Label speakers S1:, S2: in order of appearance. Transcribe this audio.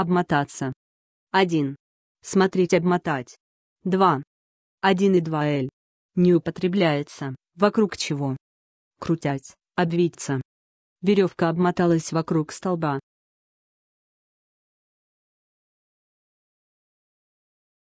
S1: Обмотаться. 1. Смотреть обмотать. 2. 1 и 2 л. Не употребляется, вокруг чего. Крутять, обвиться. Веревка обмоталась вокруг столба.